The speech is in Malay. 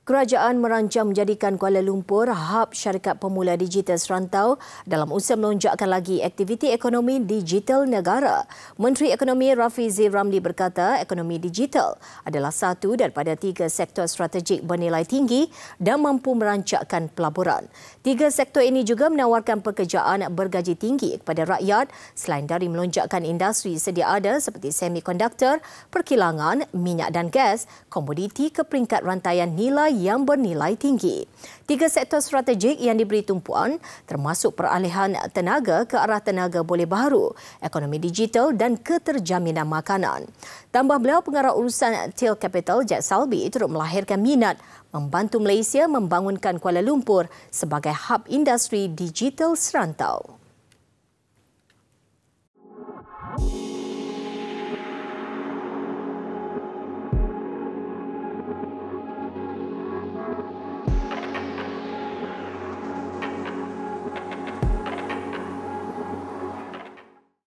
Kerajaan merancang menjadikan Kuala Lumpur hub syarikat pemula digital serantau dalam usaha melonjakkan lagi aktiviti ekonomi digital negara. Menteri Ekonomi Rafizi Ramli berkata ekonomi digital adalah satu daripada tiga sektor strategik bernilai tinggi dan mampu merancangkan pelaburan. Tiga sektor ini juga menawarkan pekerjaan bergaji tinggi kepada rakyat selain dari melonjakkan industri sedia ada seperti semikonduktor, perkilangan, minyak dan gas, komoditi ke peringkat rantaian nilai yang bernilai tinggi. Tiga sektor strategik yang diberi tumpuan termasuk peralihan tenaga ke arah tenaga boleh baru, ekonomi digital dan keterjaminan makanan. Tambah beliau pengarah urusan Till Capital Jack Salby turut melahirkan minat membantu Malaysia membangunkan Kuala Lumpur sebagai hub industri digital serantau.